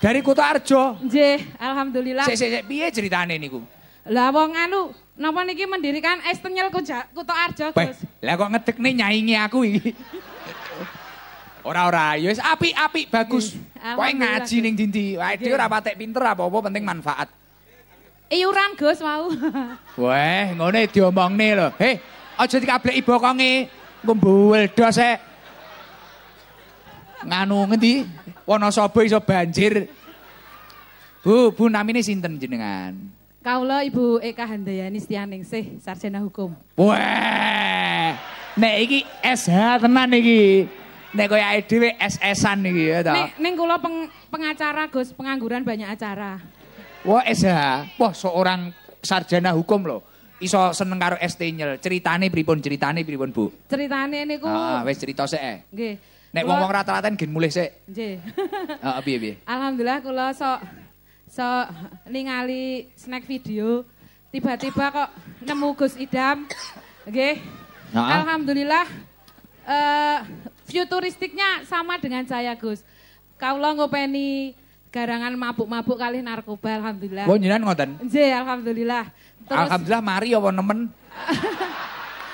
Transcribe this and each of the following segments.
Dari Kuto Arjo. Nggih, alhamdulillah. Sik sik sik piye ceritane niku? Lah wong anu napa niki mendirikan es tenyel Kuto Arjo, Gus. Lah kok ngedekne nyaingi aku iki. Ora ora, ya wis apik-apik bagus. Kowe ngaji ning dindi. Wae dhewe ora patek pinter apa-apa penting manfaat. Iuran Gus mau. Weh, ngene diomongne lho. Heh, aja dikableki bokonge. Ngombuwel dos e. Nganu ngendi? Wonosobo iso banjir. Bu, Bu namine sinten jenengan? Kaula Ibu Eka Handayani Setianingsih, sarjana hukum. Wah. Nek iki SH tenan iki. Nek koyo awake dhewe SS-an iki ya ta. Nek ning kula peng, pengacara Gus, pengangguran banyak acara. Wah, SH. Wah, seorang sarjana hukum loh. iso seneng karo S Tenyel. Ceritane pripun? Ceritane pripun, Bu? Ceritane niku. Heeh, ah, wis cerita sik. Nggih. Nek wong-wong rata-rata gen mulih sik. Nggih. Heeh, ah, piye piye? Alhamdulillah kula sok sok ningali snack video tiba-tiba kok nemu Gus Idam. Nggih. Alhamdulillah uh, eh, futuristiknya sama dengan saya Gus. Kaula ngopeni garangan mabuk-mabuk kali narkoba alhamdulillah. Oh nyenan ngoten. Nggih, alhamdulillah. Terus, alhamdulillah mari apa nemen.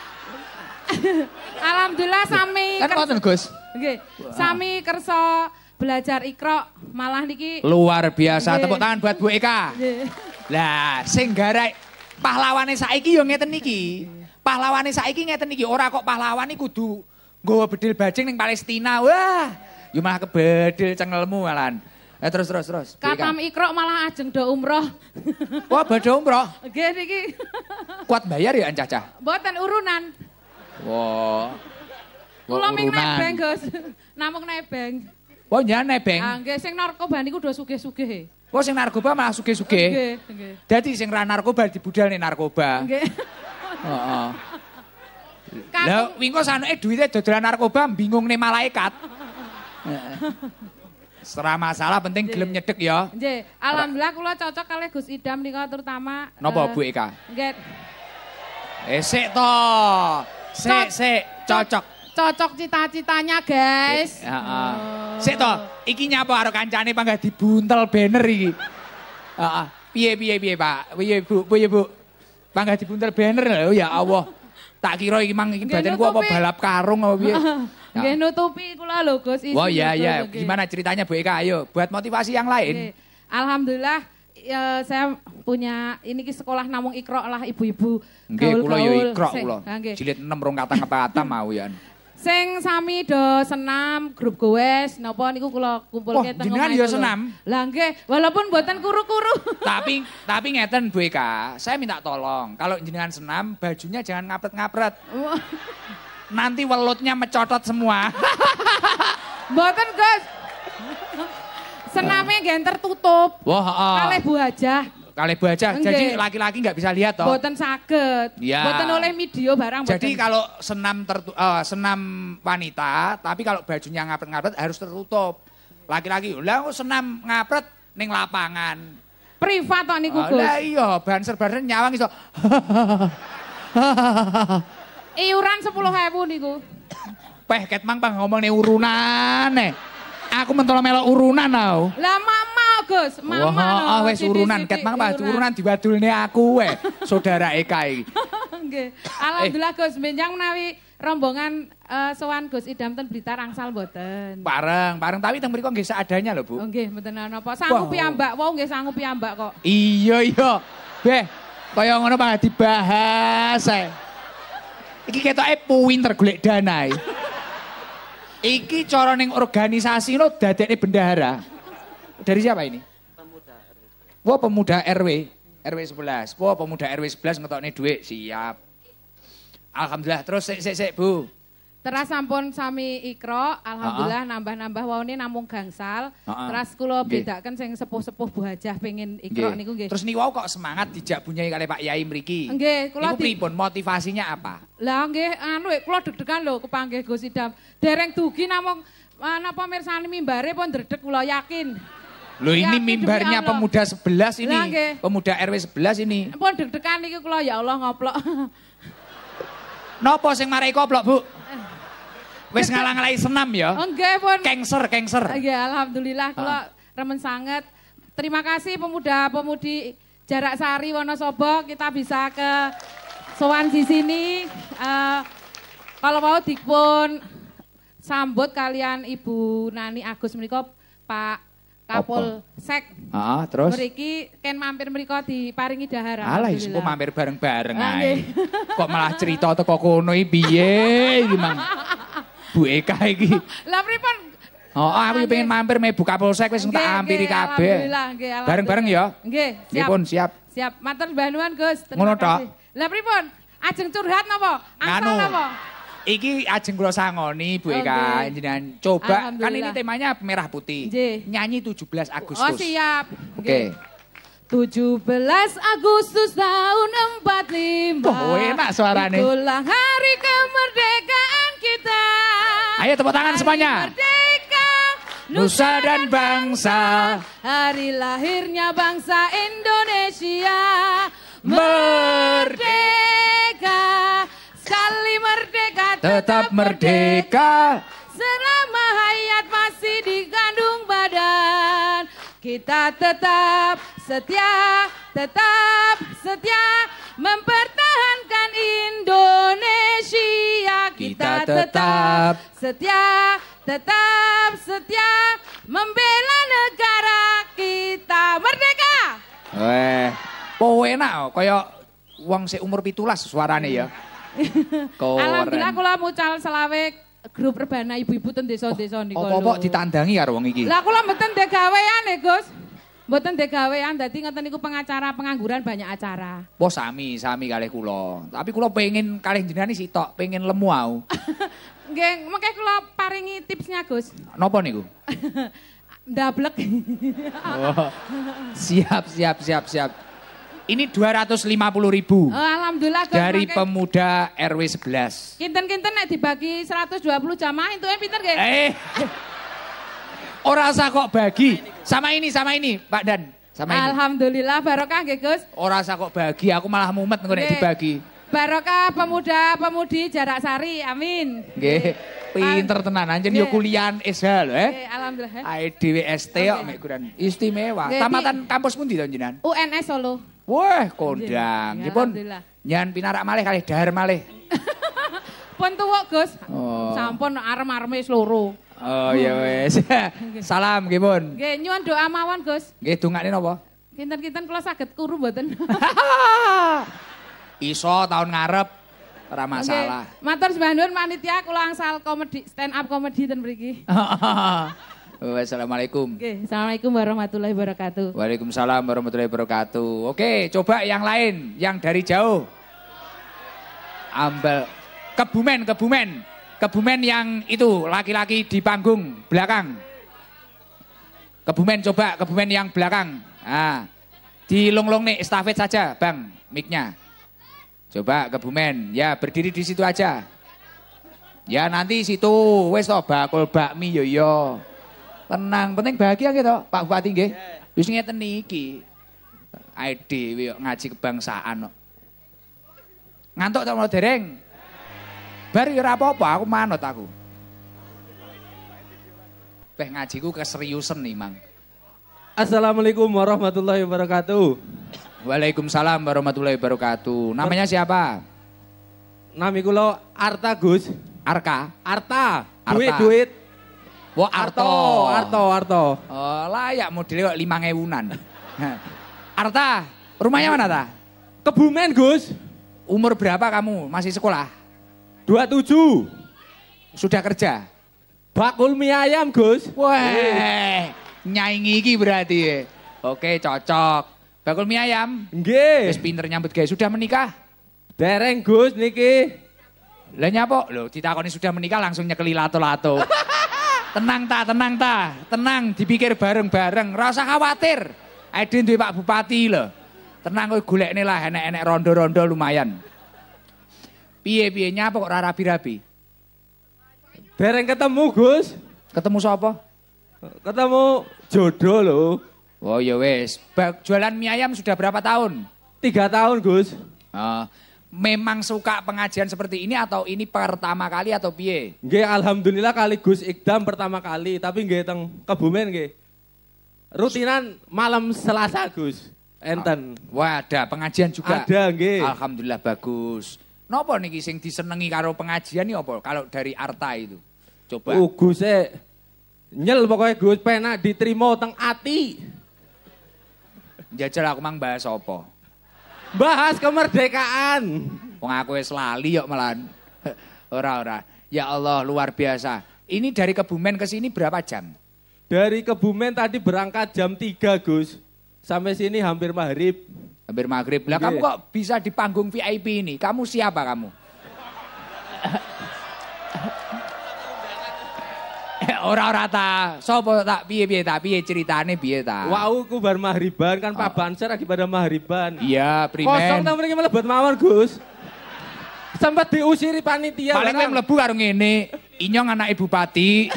alhamdulillah sami. Kan ngoten Gus. Oke, Sami Kerso belajar ikro malah niki luar biasa tepuk tangan buat Bu Eka. Lah, sing garai pahlawane saiki yo ngeten niki. Iya. Pahlawane saiki ngeten niki ora kok pahlawane kudu nggawa bedil bajing ning Palestina. Wah, yo malah kebedil cengelmu Alan. Eh, terus terus terus. Katam ikro malah ajeng do umroh. Wah, badhe umroh. Nggih niki. Kuat bayar ya Ancah Cah? Mboten urunan. Wah. Wow. Ulaming nebeng, Gus. Namung nebeng. Oh, nyana nebeng. Ah, nggih, sing narkoba niku do suge suge, Oh, sing narkoba malah suge suge, Nggih, nggih. Dadi sing ra narkoba dibudalne narkoba. Nggih. Heeh. Lah, wingko sanuke duwite dodolan narkoba bingungne malaikat. Serah masalah penting Jee. gelem nyedek ya. Nggih, alhamdulillah kula cocok kali Gus Idam nika terutama Napa uh, Bu Eka? Nggih. Eh sik to. Sik sik cocok cocok cita-citanya, guys. Iya, iya. oh. Sik toh, iki nyapa karo kancane panggah dibuntel banner iki. Heeh. Piye piye piye, Pak? Piye Bu? Piye Bu? Panggah dibuntel banner lho ya Allah. Tak kira iki mang iki badanku apa balap karung apa piye? Nggih ya. nutupi kula lho, Gus. Oh iya iya. Gimana ceritanya Bu Eka? Ayo, buat motivasi yang lain. Alhamdulillah ya, saya punya ini ki sekolah namung ikro lah ibu-ibu. Nggih, kula ya ikro kula. Ah, Jilid 6 rong kata-kata mau ya. Seng sami do senam grup goes napa niku kula kumpulke teng jenengan yo ya senam. Lah nggih, walaupun mboten kuru-kuru. Tapi tapi ngeten Bu Eka, saya minta tolong kalau jenengan senam bajunya jangan ngapret-ngapret. Nanti welutnya mecotot semua. Mboten, Gus. senamnya nggih tertutup. Wah, heeh. Kalih Bu Hajah kalian baca. Okay. Jadi laki-laki nggak -laki bisa lihat toh. Boten sakit. Ya. Boten oleh video barang. Boten. kalau senam tertu uh, senam wanita, tapi kalau bajunya ngapret-ngapret harus tertutup. Laki-laki, lah senam ngapret neng lapangan. Privat toh nih oh, kugus. Lah iya, banser-banser nyawang iso. Iuran sepuluh ribu nih Peh ket mang pang ngomong nih urunan nih. Eh. Aku mentolong melo urunan tau. Lah Gus, Wah, oh, ah, wis urunan ket mang urunan diwadulne aku we, saudara Eka iki. Nggih. Eh. Alhamdulillah Gus, menyang menawi rombongan uh, sowan Gus Idam ten Blitar angsal mboten. Pareng, pareng tapi teng mriku nggih seadanya lho, Bu. Oh nggih, mboten apa. Sangu piyambak wau nggih sangu piyambak kok. Iya, iya. Beh, kaya ngono Pak dibahas ae. Iki ketoke puwin tergolek dana Iki cara ning organisasi lo dadekne bendahara. Dari siapa ini? Pemuda RW. Wah pemuda RW, RW 11. Wah pemuda RW 11 ngetokne duit, siap. Alhamdulillah, terus sik sik sik Bu. Teras sampun sami ikro, alhamdulillah nambah-nambah ini namung gangsal. Ha-ha. Teras kulo bedakan sing sepuh-sepuh Bu Hajah pengen ikro niku nggih. Terus wau kok semangat dijak punya kali Pak Yai mriki. Nggih, kula niku pripun motivasinya apa? Lah nggih anu eh, kulo deg-degan lho kepanggih Gus Idam. Dereng dugi namung ana eh, pamirsani mimbare pun dredeg kulo yakin. Loh ini mimbarnya pemuda 11 ini. Pemuda RW 11 ini. Pun deg-degan iki kula ya Allah ngoplok. Nopo sing marai koplok, Bu? Eh. Wis ngalang-alangi senam ya? Oh, nggih, pun. Kengser, kengser. Ah, iya, alhamdulillah ah. kula remen sangat. Terima kasih pemuda-pemudi Jarak Sari Wonosobo kita bisa ke sowan di sini. Eh, kalau mau dipun sambut kalian Ibu Nani Agus menika Pak Kapolsek. Heeh, terus mriki ken mampir mriku diparingi dahar. Alah, iso mampir bareng-bareng ae. Kok malah cerita teko kono iki piye iki, Mang? Bu Eka iki. Lah pripun Oh, aku pengen mampir buka polsek, wis tak ampiri kabeh. Bareng-bareng ya. Nggih, siap. Nggih pun siap. Siap. Matur Mbah Nuwun, Gus. Ngono tok. Lah pripun? Ajeng curhat napa? Asal napa? Iki ajeng kula sangoni Bu Eka okay. coba kan ini temanya merah putih. Nggih. Nyanyi 17 Agustus. Oh siap. Oke. Okay. okay. 17 Agustus tahun 45 Oh enak suaranya Itulah hari kemerdekaan kita Ayo tepuk tangan semuanya merdeka Nusa dan bangsa Hari lahirnya bangsa Indonesia Merdeka tetap merdeka Selama hayat masih kandung badan Kita tetap setia, tetap setia Mempertahankan Indonesia Kita tetap setia, tetap setia Membela negara kita merdeka Weh, poena enak kaya seumur pitulas suarane ya Alhamdulillah kula mucal selawe grup rebana ibu-ibu ten desa-desa oh, niku. Apa-apa ditandangi karo wong iki. Lah kula mboten ndek gawean e, eh, Gus. Mboten ndek gawean dadi ngeten niku pengacara pengangguran banyak acara. Wah sami, sami kalih kula. Tapi kula pengen kalih jenengan Tok pengen lemu aku. Nggih, mengke kula paringi tipsnya, Gus. Napa niku? Ndablek. oh. Siap, siap, siap, siap. Ini 250 ribu. Oh, Alhamdulillah. Dari pemuda RW 11. Kinten-kinten nek dibagi 120 jamaah itu yang pinter gak? Eh. Ora usah kok bagi. Sama ini, sama ini Pak Dan. Sama Alhamdulillah, ini. Alhamdulillah barokah gak Gus. Ora usah kok bagi, aku malah mumet nih nek dibagi. Barokah pemuda-pemudi jarak sari. Amin. Oke, Pinter tenan anjen yo kuliah SH lho eh. Alhamdulillah. IDWST, dhewe ST kok mek Istimewa. Tamatan kampus pundi to jenengan? UNS Solo. Wah, kondang. Dipun nyan pinarak malih kali dahar malih. Pun tuwuk, Gus. Oh. Sampun arem-areme Oh iya wes. Salam nggih pun. Nggih nyuwun doa mawon Gus. Nggih dongane napa? Kinten-kinten kula saged kuru mboten. Iso tahun ngarep ora masalah. Okay. Matur nuwun panitia kula angsal komedi stand up komedi ten mriki. Wassalamualaikum. Oke, Assalamualaikum warahmatullahi wabarakatuh. Waalaikumsalam warahmatullahi wabarakatuh. Oke, coba yang lain, yang dari jauh. Ambil Kebumen, kebumen. Kebumen yang itu, laki-laki di panggung, belakang. Kebumen coba, kebumen yang belakang. Ah di long nih, estafet saja, Bang, miknya. Coba ke Bumen, ya berdiri di situ aja. Ya nanti situ, wes toh bakul bakmi yo yo. Tenang, penting bahagia gitu Pak Bupati nggih. Wis ngeten niki. ID ngaji kebangsaan Ngantuk tak mau dereng? Bar yo apa-apa, aku manut aku. Peh ngajiku keseriusan nih, Mang. Assalamualaikum warahmatullahi wabarakatuh. Waalaikumsalam warahmatullahi wabarakatuh. Namanya siapa? Nami kulo Arta Gus. Arka. Arta. Arta. Duit duit. Wo Arto. Arto Arto. Oh, layak mau kok lima ngewunan. Arta, rumahnya mana ta? Kebumen Gus. Umur berapa kamu? Masih sekolah? 27. Sudah kerja? Bakul mie ayam Gus. Wah, nyaingi iki berarti. Ya. Oke, cocok. Bakul mie ayam. Nggih. Wis pinter nyambut gawe. Sudah menikah? Dereng Gus niki. Lah nyapa? Lho ditakoni sudah menikah langsung nyekeli lato-lato. tenang ta, tenang ta. Tenang dipikir bareng-bareng. Rasa khawatir. Aidin duwe Pak Bupati lho. Tenang kowe golekne lah enek-enek rondo-rondo lumayan. Piye-piye nyapa kok ora rabi-rabi? Dereng ketemu Gus. Ketemu sapa? Ketemu jodoh lho. Oh ya wes, jualan mie ayam sudah berapa tahun? Tiga tahun Gus. Uh, memang suka pengajian seperti ini atau ini pertama kali atau piye? Gak, alhamdulillah kali Gus Ikdam pertama kali, tapi gak teng Kebumen gak. Rutinan malam Selasa Gus. Enten. Ah, wah, ada pengajian juga. Ada gak. Alhamdulillah bagus. Nopo niki sing disenengi karo pengajian nih opo Kalau dari Arta itu. Coba. Uh, Gus eh. nyel pokoknya Gus penak diterima teng ati. Jajal aku mang bahas apa? Bahas kemerdekaan. Wong aku wis lali yuk melan. Ora ora. Ya Allah luar biasa. Ini dari Kebumen ke sini berapa jam? Dari Kebumen tadi berangkat jam 3, Gus. Sampai sini hampir maghrib. Hampir maghrib. Lah iya. kamu kok bisa di panggung VIP ini? Kamu siapa kamu? orang ora ta. Sopo tak piye-piye tak piye ceritane piye ta. Wow, ku bar mahriban kan Pak ah. Banser lagi pada mahriban. Iya, primen. Kosong ta mriki mlebet mawon, Gus. Sempat diusiri panitia. Paling kan mlebu karo ngene, inyong anak ibu pati.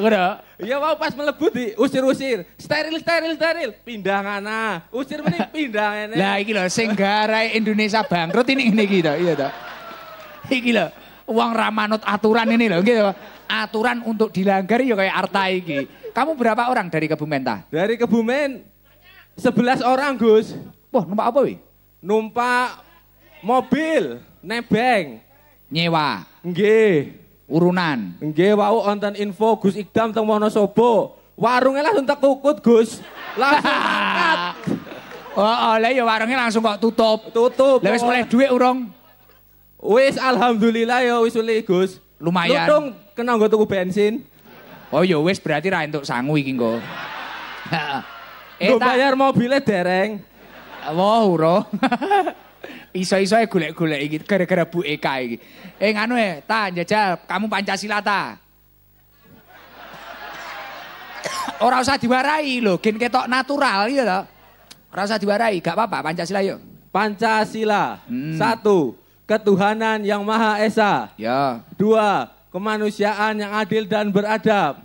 Udah. Iya wow pas melebut di usir-usir. Steril steril steril. Pindah ngana. Usir meni pindah ngene. Lah gila, lho sing Indonesia bangkrut ini ngene iki iya to. Iki lho uang ramanut aturan ini loh gitu. Aturan untuk dilanggar ya kayak Arta iki. Kamu berapa orang dari Kebumen ta? Dari Kebumen 11 orang, Gus. Wah, numpak apa wi? Numpak mobil, nebeng. Nyewa. Nggih. Urunan. Nggih, wau wonten info Gus Ikdam teng Wonosobo. Warungnya langsung tekukut, Gus. Langsung Oh, oh, lah ya warungnya langsung kok tutup. Tutup. Lah wis oleh dhuwit urung? Wis alhamdulillah ya wis weli Gus. Lumayan. dong kena nggo tuku bensin. Oh ya wis berarti ra entuk sangu iki engko. eh, bayar mobilnya dereng. Wah, ora. Iso-iso e golek-golek iki gara-gara Bu Eka iki. Eh nganu ya, ta jajal, kamu Pancasila ta? Ora usah diwarai lho, gen ketok natural iya to. Ora usah diwarai, gak apa-apa Pancasila yuk. Pancasila. Hmm. Satu ketuhanan yang Maha Esa. Ya. Dua, kemanusiaan yang adil dan beradab.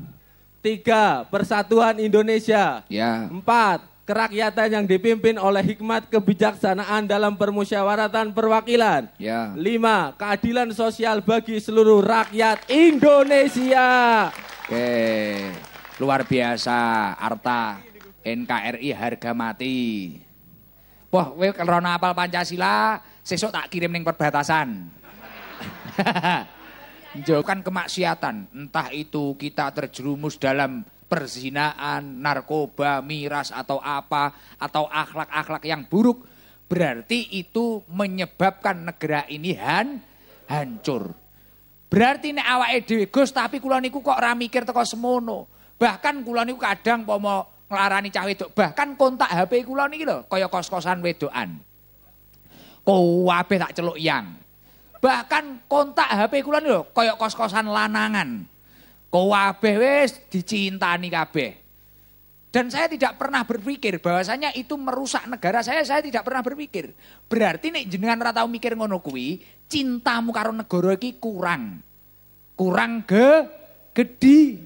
Tiga, persatuan Indonesia. Ya. Empat, kerakyatan yang dipimpin oleh hikmat kebijaksanaan dalam permusyawaratan perwakilan. Ya. Lima, keadilan sosial bagi seluruh rakyat Indonesia. Oke, luar biasa Arta. NKRI harga mati. Wah, kalau apal Pancasila, sesok tak kirim ning perbatasan. jauhkan kemaksiatan, entah itu kita terjerumus dalam perzinaan, narkoba, miras atau apa, atau akhlak-akhlak yang buruk, berarti itu menyebabkan negara ini han, hancur. Berarti ini awa edwi, Gus tapi kula niku kok ramikir mikir teko semono. Bahkan kula niku kadang pomo ngelarani cah wedok, bahkan kontak HP kula niki koyo kaya kos-kosan wedokan. Kowabe tak celuk yang. Bahkan kontak HP kula lho koyok kos-kosan lanangan. Kowabe wis dicintani kabeh. Dan saya tidak pernah berpikir bahwasanya itu merusak negara saya, saya tidak pernah berpikir. Berarti nek jenengan ratau mikir ngono kuwi, cintamu karo negara iki kurang. Kurang ge gedhi.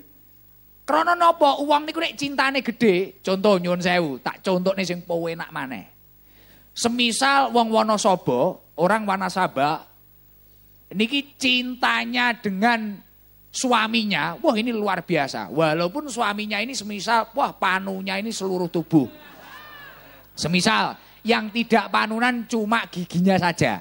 Krana napa uang niku nek cintane gede contoh nyuwun sewu, tak nih sing nak maneh. Semisal wong Wonosobo, orang Wanasaba, niki cintanya dengan suaminya, wah ini luar biasa. Walaupun suaminya ini semisal, wah panunya ini seluruh tubuh. Semisal yang tidak panunan cuma giginya saja.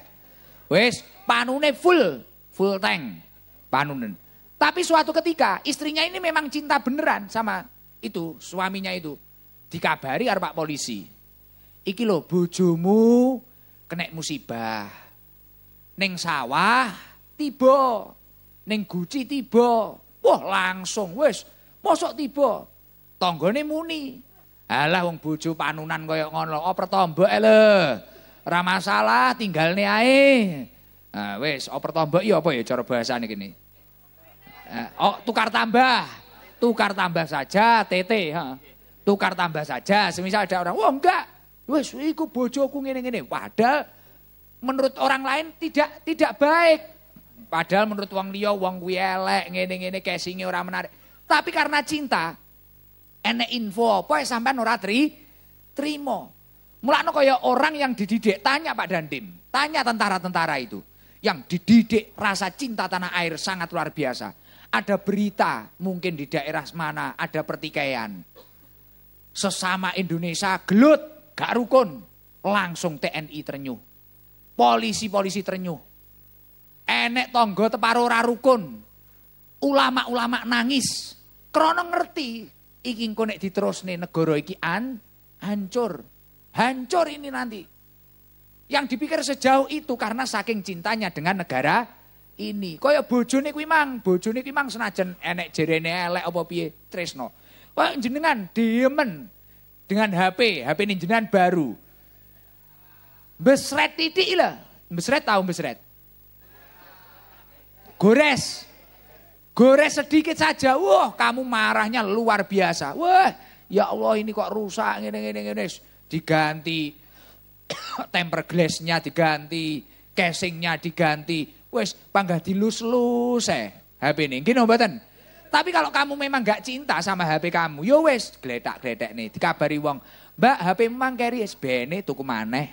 Wes, panune full, full tank panunan. Tapi suatu ketika istrinya ini memang cinta beneran sama itu suaminya itu. Dikabari arep polisi. Iki lho bojomu kena musibah. neng sawah tiba, neng guci tiba. Wah langsung wes mosok tiba. Tanggane muni. Alah wong bojo panunan kaya ngono, opor oh, tombok ae eh, lho. Ora masalah tinggalne ae. Nah, wis oper oh, tombok ya apa ya cara bahasane kene. Ah, oh, tukar tambah. Tukar tambah saja, TT. Ha. Tukar tambah saja. Semisal ada orang, wah enggak. Wes iku bojoku ngene-ngene. Padahal menurut orang lain tidak tidak baik. Padahal menurut wong liya wong kuwi elek ngene-ngene orang ora menarik. Tapi karena cinta enek info apa sampean ora tri trimo. Mulane kaya orang yang dididik, tanya Pak Dandim, tanya tentara-tentara itu. Yang dididik rasa cinta tanah air sangat luar biasa. Ada berita mungkin di daerah mana ada pertikaian. Sesama Indonesia gelut gak rukun, langsung TNI ternyuh. Polisi-polisi ternyuh. Enek tonggo teparo rukun. Ulama-ulama nangis. Krono ngerti, iki konek nek diterusne negara iki an hancur. Hancur ini nanti. Yang dipikir sejauh itu karena saking cintanya dengan negara ini. Kaya bojone kuwi mang, bojone kuwi mang senajan enek jerene elek apa piye tresno. Wah jenengan diemen dengan HP, HP ini jenengan baru. Besret titik lah. Besret tahu besret. Gores. Gores sedikit saja. Wah, kamu marahnya luar biasa. Wah, ya Allah ini kok rusak ini ini ini, Diganti temper glassnya diganti, casingnya diganti. Wes panggah dilus-lus eh HP ini. Gini obatan. Tapi kalau kamu memang gak cinta sama HP kamu, yo ya wes geletak-geletak nih, dikabari wong, Mbak HP memang carry SBN tuh kemana?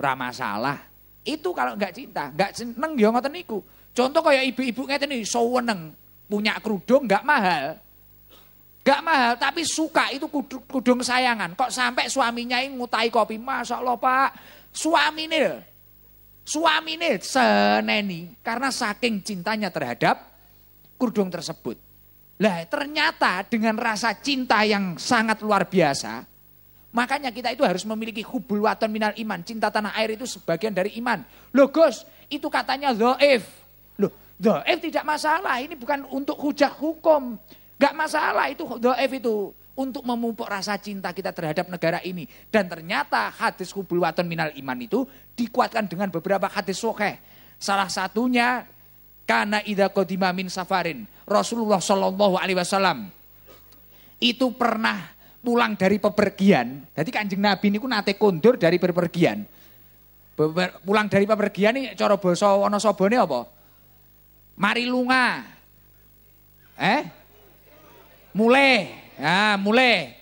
Ramah salah, Itu kalau gak cinta, gak seneng yo ya ngoten niku. Contoh kayak ibu-ibu ngeten nih, soweneng, punya kerudung gak mahal. Gak mahal, tapi suka itu kudung, kudung sayangan. Kok sampai suaminya yang ngutai kopi, masa Allah pak. Suami nih, suami nih seneni. Karena saking cintanya terhadap kerudung tersebut. Lah ternyata dengan rasa cinta yang sangat luar biasa, makanya kita itu harus memiliki hubul waton minal iman. Cinta tanah air itu sebagian dari iman. Loh Gus, itu katanya do'if. Loh, do'if tidak masalah, ini bukan untuk hujah hukum. Gak masalah itu do'if itu untuk memupuk rasa cinta kita terhadap negara ini. Dan ternyata hadis hubul waton minal iman itu dikuatkan dengan beberapa hadis sokeh. Salah satunya karena idha qadima min safarin, Rasulullah Shallallahu alaihi wasallam itu pernah pulang dari pepergian. Jadi Kanjeng Nabi ini nate kondur dari pepergian. Pulang dari pepergian ini cara basa ana sabane apa? Mari lunga. Eh? Mulai. Ya, mulai.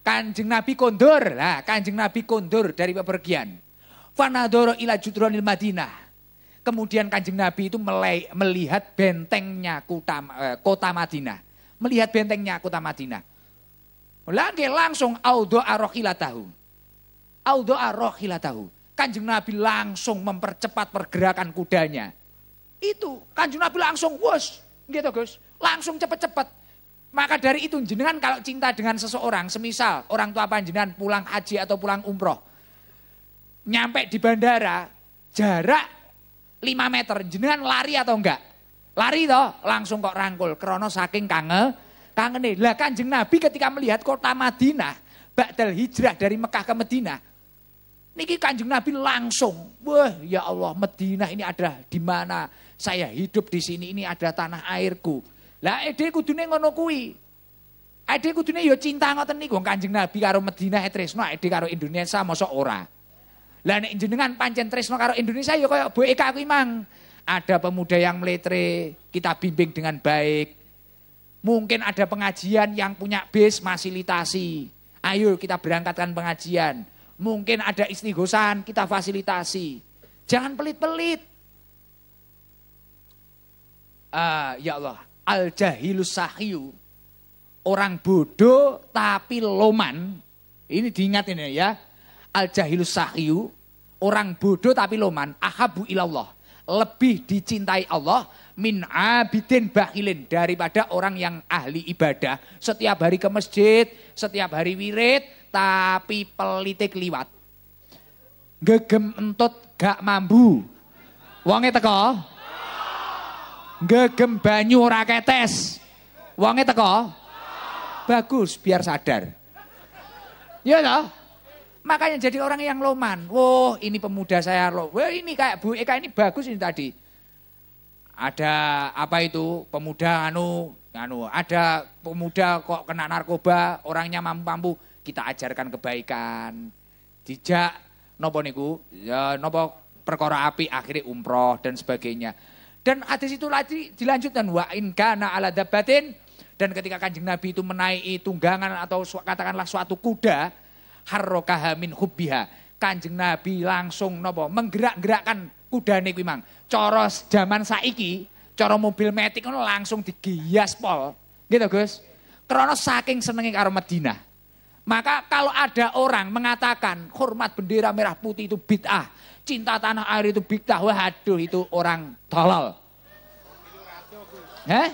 Kanjeng Nabi kondur. Nah, Kanjeng Nabi kondur dari pepergian. Fanadoro ila judronil Madinah. Kemudian kanjeng Nabi itu melihat bentengnya kota, eh, kota Madinah. Melihat bentengnya kota Madinah. Lagi langsung tahu. Audo arrohila tahu. Kanjeng Nabi langsung mempercepat pergerakan kudanya. Itu kanjeng Nabi langsung wos. Gitu Gus. Langsung cepat-cepat. Maka dari itu jenengan kalau cinta dengan seseorang, semisal orang tua panjenengan pulang haji atau pulang umroh, nyampe di bandara, jarak 5 meter, jenengan lari atau enggak? Lari toh, langsung kok rangkul, krono saking kange, kangen nih. Lah kanjeng Nabi ketika melihat kota Madinah, bakdal hijrah dari Mekah ke Madinah, Niki kanjeng Nabi langsung, wah ya Allah Madinah ini ada di mana saya hidup di sini ini ada tanah airku. Lah ede kudune ngono kuwi. Ede kudune ya cinta ngoten niku kanjeng Nabi karo Madinah etresno ede karo Indonesia mosok ora. Lah nek jenengan pancen tresno karo Indonesia ya koyo Bu Eka aku imang. Ada pemuda yang meletre, kita bimbing dengan baik. Mungkin ada pengajian yang punya bis fasilitasi. Ayo kita berangkatkan pengajian. Mungkin ada istighosan, kita fasilitasi. Jangan pelit-pelit. Uh, ya Allah, al jahilus sahiyu. Orang bodoh tapi loman. Ini diingat ini ya al jahilu sahyu, orang bodoh tapi loman, ahabu ilallah. Lebih dicintai Allah min abidin bahilin daripada orang yang ahli ibadah. Setiap hari ke masjid, setiap hari wirid, tapi pelitik liwat. Gegem entut gak mambu. Wonge teko? Gegem banyu ora ketes. Wonge teko? Bagus biar sadar. Ya you know? Makanya jadi orang yang loman. Wah, ini pemuda saya loh. Wah, ini kayak Bu Eka ini bagus ini tadi. Ada apa itu pemuda anu anu ada pemuda kok kena narkoba, orangnya mampu-mampu, kita ajarkan kebaikan. Dijak nopo niku, ya, nopo perkara api akhirnya umroh dan sebagainya. Dan ada situ lagi dilanjutkan wa in kana ala dabatin dan ketika kanjeng Nabi itu menaiki tunggangan atau katakanlah suatu kuda, Harokahamin min hubbiha. Kanjeng Nabi langsung nopo menggerak-gerakkan kuda nih, mang. coros zaman saiki, coro mobil metik itu langsung digias pol. Gitu, Gus. Karena saking senenge karo Madinah. Maka kalau ada orang mengatakan hormat bendera merah putih itu bid'ah, cinta tanah air itu bid'ah, wah aduh itu orang tolol. Heh?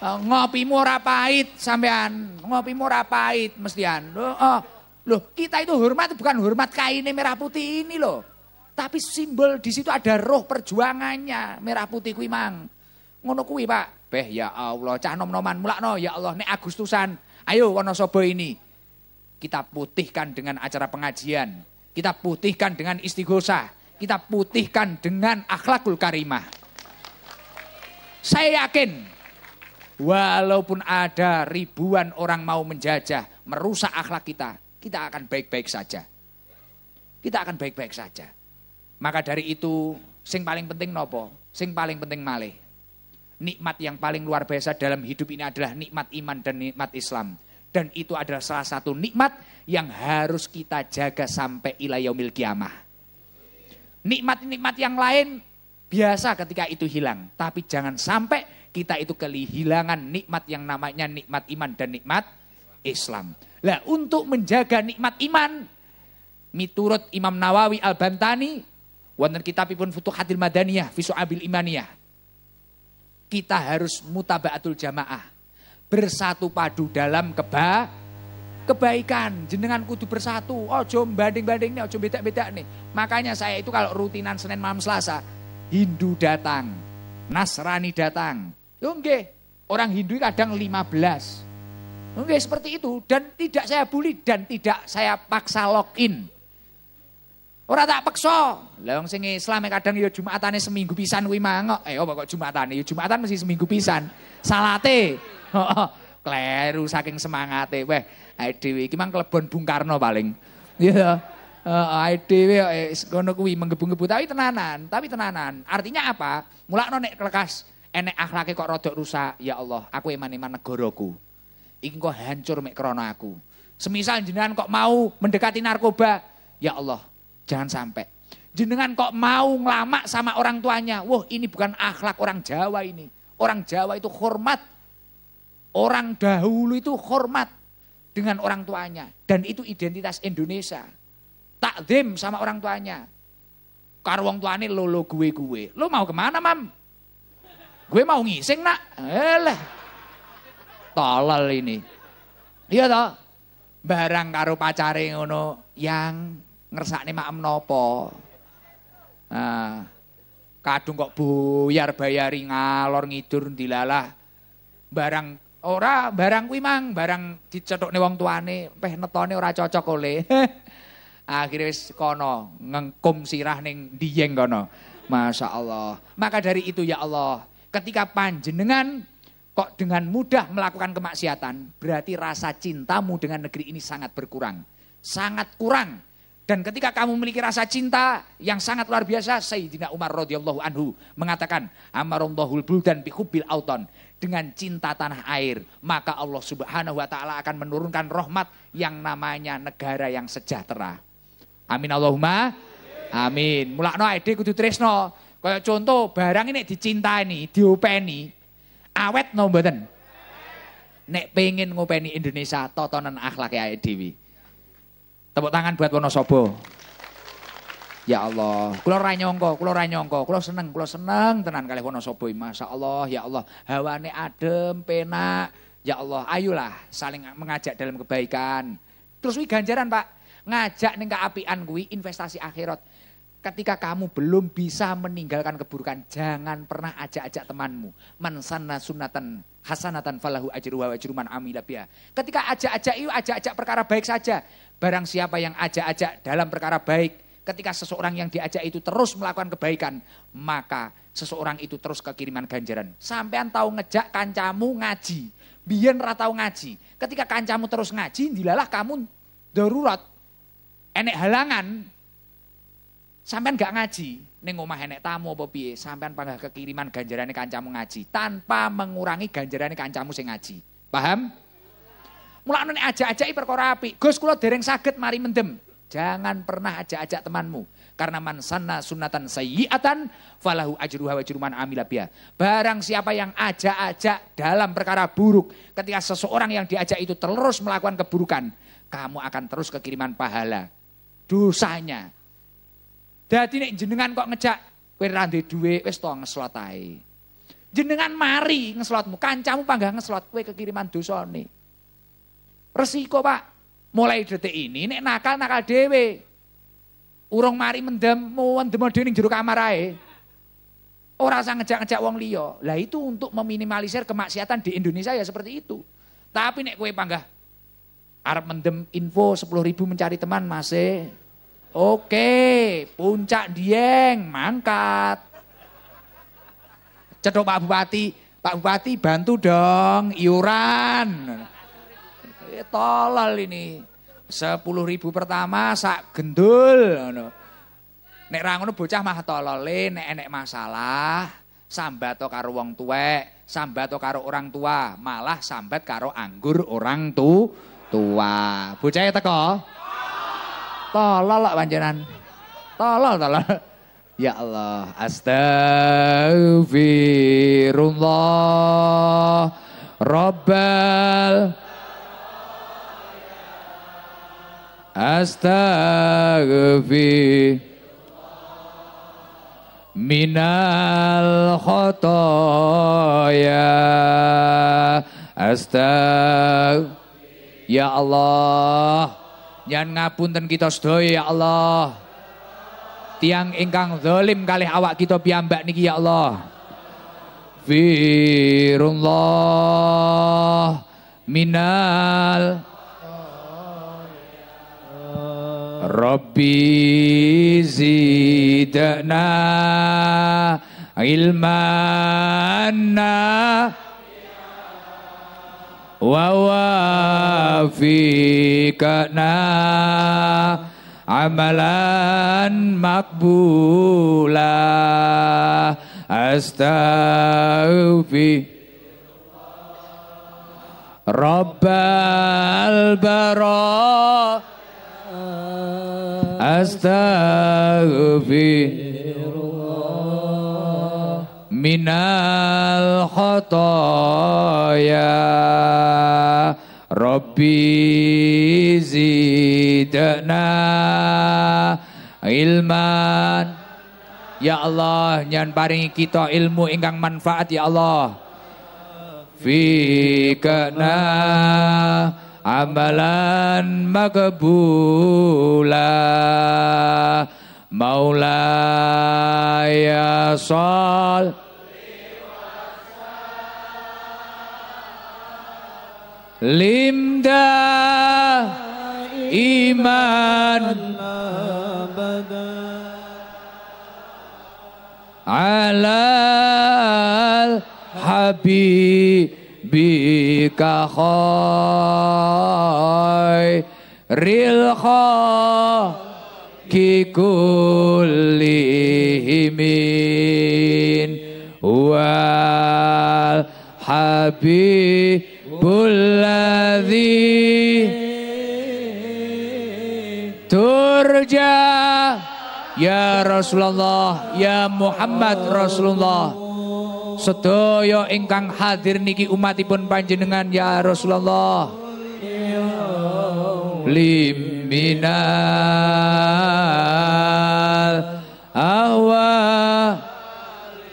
Ngopimu murah pahit sampean, ngopi murah pahit mestian. Oh, oh. Loh, kita itu hormat bukan hormat kainnya merah putih ini loh. Tapi simbol di situ ada roh perjuangannya merah putih kuwi mang. Ngono kuwi, Pak. Beh ya Allah, cah nom-noman mulakno ya Allah nek Agustusan. Ayo Wonosobo ini. Kita putihkan dengan acara pengajian. Kita putihkan dengan istighosah. Kita putihkan dengan akhlakul karimah. Saya yakin walaupun ada ribuan orang mau menjajah, merusak akhlak kita, kita akan baik-baik saja. Kita akan baik-baik saja. Maka dari itu, sing paling penting nopo, sing paling penting malih. Nikmat yang paling luar biasa dalam hidup ini adalah nikmat iman dan nikmat Islam. Dan itu adalah salah satu nikmat yang harus kita jaga sampai ilayomil kiamah. Nikmat-nikmat yang lain biasa ketika itu hilang. Tapi jangan sampai kita itu kehilangan nikmat yang namanya nikmat iman dan nikmat Islam. Lah untuk menjaga nikmat iman miturut Imam Nawawi Al-Bantani wonten kitabipun Futuhatil Madaniyah fi abil Imaniyah. Kita harus mutabaatul jamaah. Bersatu padu dalam keba kebaikan. Jenengan kudu bersatu. oh Ojo banding-banding nih, ojo beda-beda nih. Makanya saya itu kalau rutinan Senin malam Selasa, Hindu datang, Nasrani datang. Yo orang Hindu kadang 15, Oke, seperti itu dan tidak saya bully dan tidak saya paksa login. orang tak paksa Lah wong sing Islam kadang ya Jumatane seminggu pisan kuwi eh Eh apa kok Jumatane? Ya Jumatan masih seminggu pisan. Salate. Heeh. Oh, oh. Kleru saking semangate. Weh, ae dhewe iki mang klebon Bung Karno paling. Iya. Heeh, ae dhewe eh, ngono kuwi menggebu-gebu tapi tenanan, tapi tenanan. Artinya apa? Mulakno nek lekas enek akhlake kok rodok rusak, ya Allah, aku iman-iman negaraku iki kok hancur mek krana aku. Semisal jenengan kok mau mendekati narkoba, ya Allah, jangan sampai. Jenengan kok mau ngelamak sama orang tuanya. Wah, ini bukan akhlak orang Jawa ini. Orang Jawa itu hormat. Orang dahulu itu hormat dengan orang tuanya dan itu identitas Indonesia. Takdim sama orang tuanya. Karo wong tuane lolo gue gue. Lo mau kemana, Mam? Gue mau ngising, Nak. Elah tolol ini. Iya toh? Barang karo pacare ngono yang nih mak nopo. Nah, kadung kok buyar bayari ngalor ngidur dilalah barang ora barang kuwi mang barang dicethukne wong tuane peh netone ora cocok oleh akhirnya wis kono ngengkum sirah ning dieng kono Masya Allah maka dari itu ya Allah ketika panjenengan kok dengan mudah melakukan kemaksiatan, berarti rasa cintamu dengan negeri ini sangat berkurang. Sangat kurang. Dan ketika kamu memiliki rasa cinta yang sangat luar biasa, Sayyidina Umar radhiyallahu anhu mengatakan, Amarullahul buldan bihubbil auton. Dengan cinta tanah air, maka Allah subhanahu wa ta'ala akan menurunkan rahmat yang namanya negara yang sejahtera. Amin Allahumma. Amin. Mulakno aide kudu tresno. Kayak contoh barang ini dicintai, diopeni, Awet no mboten? Nek pengen ngopeni Indonesia totonan akhlak ya Edwi. Tepuk tangan buat Wonosobo. Ya Allah, kula ora nyangka, kula ora nyangka, kula seneng, kula seneng tenan kali Wonosobo iki. Masyaallah, ya Allah, hawane adem, penak. Ya Allah, ayolah saling mengajak dalam kebaikan. Terus wi ganjaran, Pak. Ngajak ning keapian kuwi investasi akhirat. Ketika kamu belum bisa meninggalkan keburukan, jangan pernah ajak-ajak temanmu. Mansana sunatan hasanatan falahu ajru wa ajru man amila biha. Ketika ajak-ajak itu ajak-ajak perkara baik saja. Barang siapa yang ajak-ajak dalam perkara baik, ketika seseorang yang diajak itu terus melakukan kebaikan, maka seseorang itu terus kekiriman ganjaran. Sampean tahu ngejak kancamu ngaji, biyen ra tahu ngaji. Ketika kancamu terus ngaji, dilalah kamu darurat, enek halangan, Sampean gak ngaji, neng omah enek tamu apa piye, sampean panggah kekiriman ganjaran ini kancamu ngaji tanpa mengurangi ini kancamu sing ngaji. Paham? Mulane aja ajak-ajaki perkara api, Gus kulo dereng sakit mari mendem. Jangan pernah aja ajak temanmu. Karena man sana sunatan sayyi'atan falahu ajruha wa juruman amilabia. Barang siapa yang aja aja dalam perkara buruk, ketika seseorang yang diajak itu terus melakukan keburukan, kamu akan terus kekiriman pahala. Dosanya Dadi nek jenengan kok ngejak kowe ra duwe dhuwit wis to ngeslot ae. Jenengan mari ngeslotmu, kancamu panggah ngeslot kowe kekiriman dosane. Resiko, Pak. Mulai detik ini nek nakal nakal dhewe. Urung mari mendem, mau mendem dhewe ning jero kamar ae. Ora usah ngejak-ngejak wong liya. Lah itu untuk meminimalisir kemaksiatan di Indonesia ya seperti itu. Tapi nek kowe panggah arep mendem info 10.000 mencari teman masih e. Oke, puncak Dieng, mangkat. Cetok Pak Bupati, Pak Bupati bantu dong, iuran. Eh, tolol ini. Sepuluh ribu pertama sak gendul. Nek rangono bocah mah tolole, nek enek masalah, sambato karo wong tuwek, sambato karo orang tua, malah sambat karo anggur orang tu tua. Bocahnya teko. Tolol lak panjenan. Tolol tolol. Ya Allah, astagfirullah Rabbal Astagfir Minal khotoya Astag Ya Allah Jangan ngapunten kita sedaya ya Allah. Tiang ingkang zalim kalih awak kita piambak niki ya Allah. Firullah minal Rabbi zidna ilmanna ووافقنا عملا مقبولا أستغفر رب البراء أستغفر minal khotoya Rabbi zidna ilman Ya Allah nyan paringi kita ilmu ingkang manfaat ya Allah Fikna amalan makbula Maulaya sal Limda iman alal habibika khairil kikulihimin wal habibullah surga Ya Rasulullah Ya Muhammad Rasulullah Sedoyo ingkang hadir niki umatipun panjenengan Ya Rasulullah Liminal Awa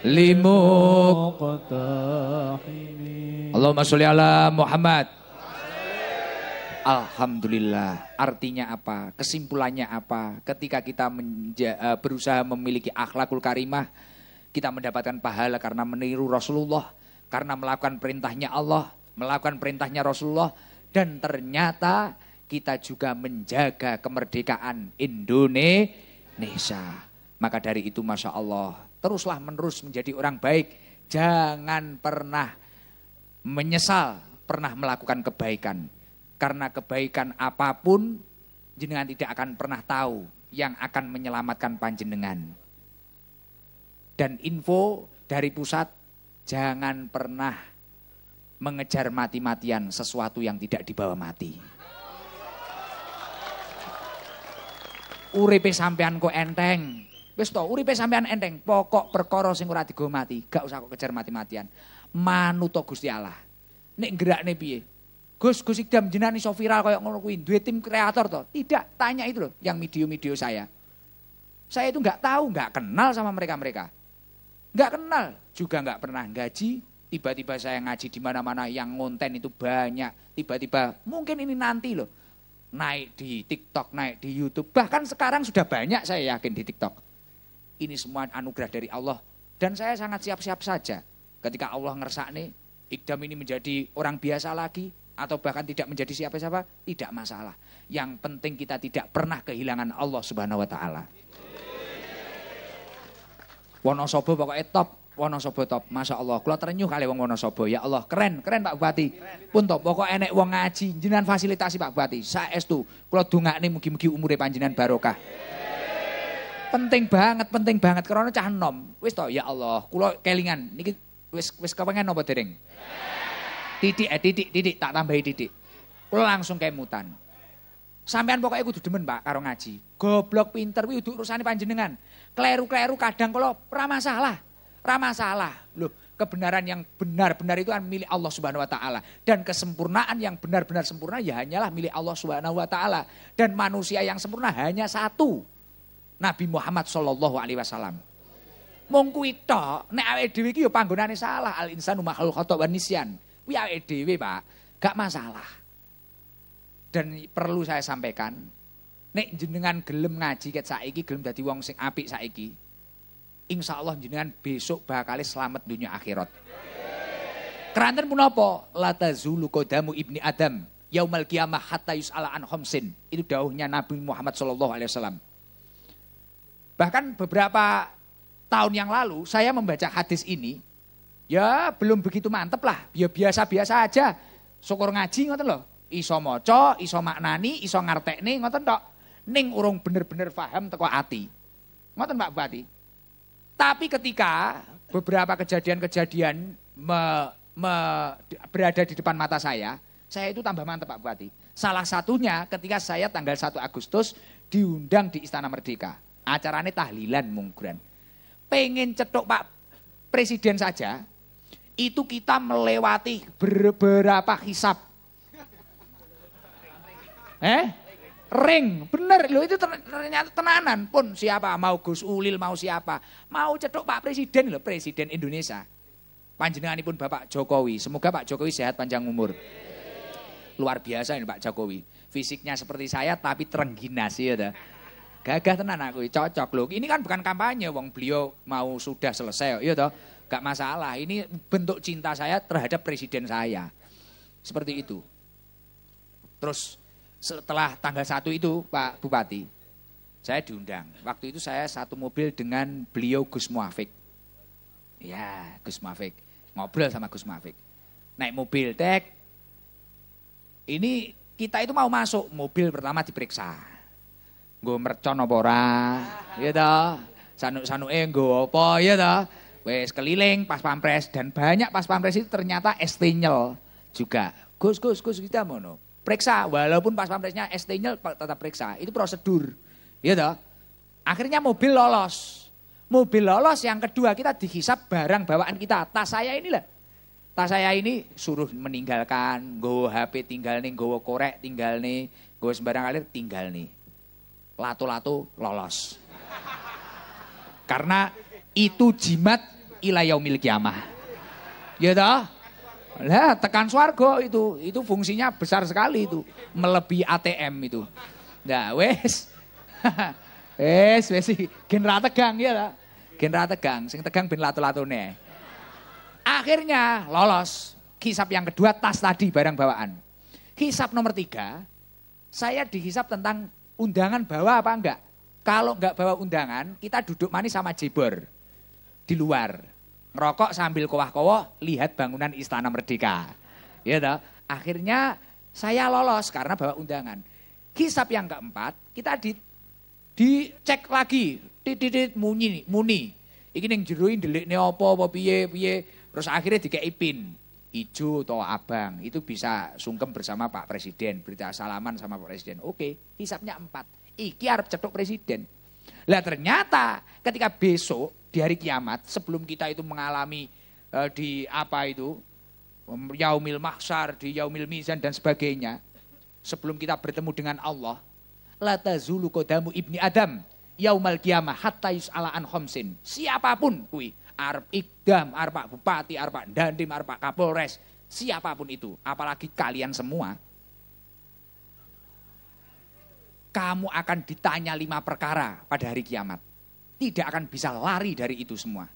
limuk Allahumma sholli ala Muhammad Alhamdulillah. Artinya apa? Kesimpulannya apa? Ketika kita e, berusaha memiliki akhlakul karimah, kita mendapatkan pahala karena meniru Rasulullah, karena melakukan perintahnya Allah, melakukan perintahnya Rasulullah, dan ternyata kita juga menjaga kemerdekaan Indonesia. Maka dari itu Masya Allah, teruslah menerus menjadi orang baik. Jangan pernah menyesal pernah melakukan kebaikan karena kebaikan apapun jenengan tidak akan pernah tahu yang akan menyelamatkan panjenengan. Dan info dari pusat jangan pernah mengejar mati-matian sesuatu yang tidak dibawa mati. Uripe sampean kok enteng. Wis to, uripe sampean enteng, pokok perkara sing ora digo mati, gak usah kok kejar mati-matian. Manut Gusti Allah. Nek gerakne piye? Gus, Gus Iqdam jenani so viral kayak ngono kuwi, tim kreator to. Tidak, tanya itu loh yang video-video saya. Saya itu nggak tahu, nggak kenal sama mereka-mereka. Nggak kenal, juga nggak pernah gaji. Tiba-tiba saya ngaji di mana-mana yang ngonten itu banyak. Tiba-tiba mungkin ini nanti loh. Naik di TikTok, naik di YouTube. Bahkan sekarang sudah banyak saya yakin di TikTok. Ini semua anugerah dari Allah. Dan saya sangat siap-siap saja. Ketika Allah ngersak nih, Ikdam ini menjadi orang biasa lagi, atau bahkan tidak menjadi siapa-siapa tidak masalah. Yang penting kita tidak pernah kehilangan Allah Subhanahu wa taala. Wonosobo pokoknya top, Wonosobo top. masa Allah, kalau terenyuh kali wong Wonosobo. Ya Allah, keren, keren Pak Bupati. Pun top, pokok enek wong ngaji, jenengan fasilitasi Pak Bupati. saya Saestu, kalau dungak nih mugi-mugi umurnya panjenengan barokah. Penting banget, penting banget. Karena cah nom. Wis toh, ya Allah, kalau kelingan. nih wis wis kepengen nopo dering? Titik, eh, titik, titik, tak tambahi titik. lo langsung kayak mutan. Sampean pokoknya kudu demen Pak karo ngaji. Goblok pinter udah urusannya panjenengan. Kleru-kleru kadang kalau ramah salah ramah salah Loh, kebenaran yang benar-benar itu kan milik Allah Subhanahu wa taala dan kesempurnaan yang benar-benar sempurna ya hanyalah milik Allah Subhanahu wa taala dan manusia yang sempurna hanya satu Nabi Muhammad SAW. alaihi wasallam mung kuwi tok nek awake dhewe ya panggonane salah al insanu makhluk khata nisyan Kuwi awake dhewe, Pak. Gak masalah. Dan perlu saya sampaikan, nek jenengan gelem ngaji ket saiki, gelem dadi wong sing apik saiki. Insya Allah jenengan besok bakal selamat dunia akhirat. Keranten apa? Lata zulu kodamu ibni Adam. Yaumal kiamah hatta yus'ala an homsin. Itu dauhnya Nabi Muhammad saw. Bahkan beberapa tahun yang lalu saya membaca hadis ini Ya belum begitu mantep lah, ya biasa-biasa aja. Syukur ngaji ngoten loh. Iso maca, iso maknani, iso ngartekne ngoten tok. Ning urung bener-bener paham teko ati. Ngoten Pak Bupati. Tapi ketika beberapa kejadian-kejadian me, me, berada di depan mata saya, saya itu tambah mantep Pak Bupati. Salah satunya ketika saya tanggal 1 Agustus diundang di Istana Merdeka. Acaranya tahlilan mungguran. Pengen cetok Pak Presiden saja, itu kita melewati beberapa hisap. Eh? Ring, bener lo itu ternyata tenanan pun siapa mau Gus Ulil mau siapa mau cedok Pak Presiden loh Presiden Indonesia panjenengan pun Bapak Jokowi semoga Pak Jokowi sehat panjang umur luar biasa ini Pak Jokowi fisiknya seperti saya tapi terengginas ya dah gagah tenan aku cocok lo ini kan bukan kampanye wong beliau mau sudah selesai ya toh Gak masalah, ini bentuk cinta saya terhadap presiden saya. Seperti itu. Terus setelah tanggal satu itu Pak Bupati, saya diundang. Waktu itu saya satu mobil dengan beliau Gus Muafik. Ya, Gus Muafik. Ngobrol sama Gus Muafik. Naik mobil, tek. Ini kita itu mau masuk, mobil pertama diperiksa. Gue mercon apa ora, ya Sanuk-sanuke eh, gue apa, ya Wes keliling pas pampres dan banyak pas pampres itu ternyata ST-nyel juga. Gus, Gus, Gus kita mono. Periksa walaupun pas pampresnya ST-nyel tetap periksa. Itu prosedur. ya toh? Akhirnya mobil lolos. Mobil lolos yang kedua kita dihisap barang bawaan kita. Tas saya inilah. Tas saya ini suruh meninggalkan, gowo HP tinggal nih, gowo korek tinggal nih, gowo sembarang alir tinggal nih. Lato-lato lolos. Karena itu jimat ilayau kiamah. Ya toh? Lah, tekan swargo itu, itu fungsinya besar sekali itu, melebihi ATM itu. Nah, wes. wes, wes sih. genera tegang ya toh? Genera tegang, sing tegang bin latu-latune. Akhirnya lolos. Kisap yang kedua tas tadi barang bawaan. Kisap nomor tiga, saya dihisap tentang undangan bawa apa enggak. Kalau enggak bawa undangan, kita duduk manis sama jebor di luar. Ngerokok sambil kowah-kowah lihat bangunan Istana Merdeka. Ya toh? Akhirnya saya lolos karena bawa undangan. Kisap yang keempat, kita di dicek lagi. Titit muni muni. ini yang jero ndelikne apa apa piye piye. Terus akhirnya dikei pin ijo atau abang itu bisa sungkem bersama Pak Presiden berita salaman sama Pak Presiden oke hisapnya empat iki arep cetok Presiden lah ternyata ketika besok di hari kiamat sebelum kita itu mengalami e, di apa itu yaumil mahsyar, di yaumil mizan dan sebagainya. Sebelum kita bertemu dengan Allah, la tazulu kodamu ibni Adam yaumal kiamah hatta yus'ala an khomsin. Siapapun kui, arp ikdam, arpa bupati, arpa dandim, arpa kapolres, siapapun itu, apalagi kalian semua kamu akan ditanya lima perkara pada hari kiamat. Tidak akan bisa lari dari itu semua.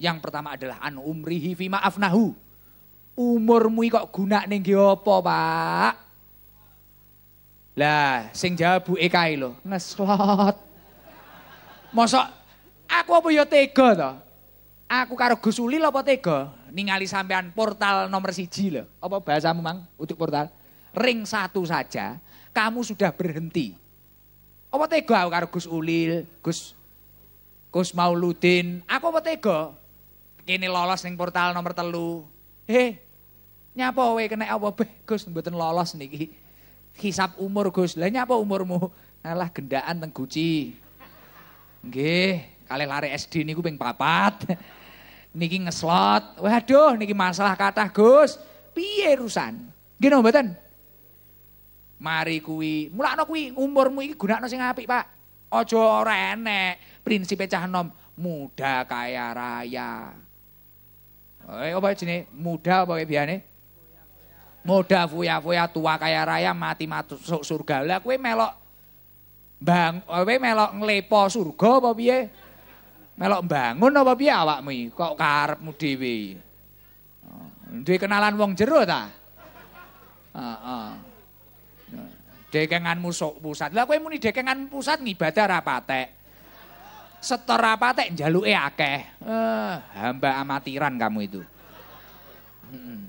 Yang pertama adalah an umrihi fima afnahu. Umurmu kok guna ning apa, Pak? Lah, sing jawab Bu ekai lo, ngeslot. Mosok aku apa ya tega to? Aku karo Gus lo apa tega? Ningali sampean portal nomor siji lo, Apa bahasamu, Mang? Untuk portal. Ring satu saja, kamu sudah berhenti apa tega aku karo Gus Ulil, Gus Gus Mauludin. Aku apa tega? Kene lolos ning portal nomor telu. Eh, nyapa we kena apa be Gus mboten lolos niki. Hisap umur Gus. Lah nyapa umurmu? Alah gendaan teng guci. Nggih, kali lari SD niku ping papat. Niki ngeslot. Waduh niki masalah kata Gus. Piye urusan? Nggih mboten? Mari kuwi, mulakno kuwi umurmu iki gunakno sing apik, Pak. Aja ora enek prinsipe cah nom muda kaya raya. Eh apa jenenge? Muda apa biyane? Muda fuya-fuya tua kaya raya mati masuk surga. Lah Kuwi melok bang eh, kowe melok nglepo surga apa piye? Melok bangun apa piye awakmu iki? Kok karepmu dhewe? Oh, duwe kenalan wong jero ta? Heeh dekengan musuk pusat. Lah kowe muni dekengan pusat ngibadah ra patek. Setor ra patek njaluke akeh. Eh, hamba amatiran kamu itu. Hmm.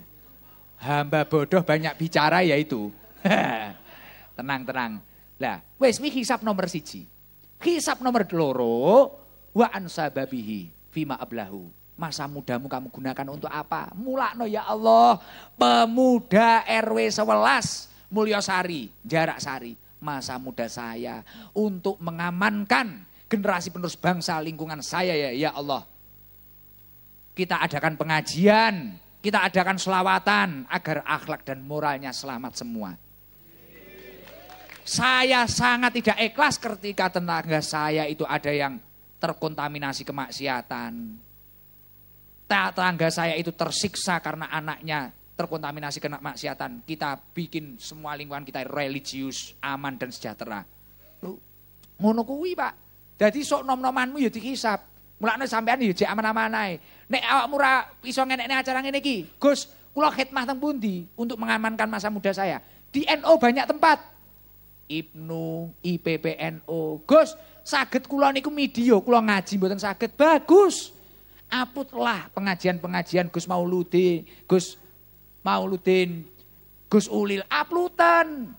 Hamba bodoh banyak bicara ya itu. tenang tenang. Lah, wis wi hisab nomor siji. hisap nomor loro wa ansababihi fima ablahu. Masa mudamu kamu gunakan untuk apa? Mulakno ya Allah, pemuda RW 11 Mulyosari, Jarak Sari, masa muda saya untuk mengamankan generasi penerus bangsa lingkungan saya ya, ya Allah. Kita adakan pengajian, kita adakan selawatan agar akhlak dan moralnya selamat semua. Saya sangat tidak ikhlas ketika tenaga saya itu ada yang terkontaminasi kemaksiatan. Tetangga saya itu tersiksa karena anaknya terkontaminasi kena maksiatan, kita bikin semua lingkungan kita religius, aman dan sejahtera. Lu ngono kuwi, Pak. Jadi sok nom-nomanmu ya dikisap. Mulane sampean ya jek aman-amanae. Nek murah ora iso ngenekne acara ngene iki, Gus, kula khidmah teng pundi untuk mengamankan masa muda saya? Di NO banyak tempat. Ibnu, IPPNO. Gus, saged kula niku media, kula ngaji mboten saged. Bagus. Aputlah pengajian-pengajian Gus Mauludi, Gus Mauludin, Gus Ulil, aplutan.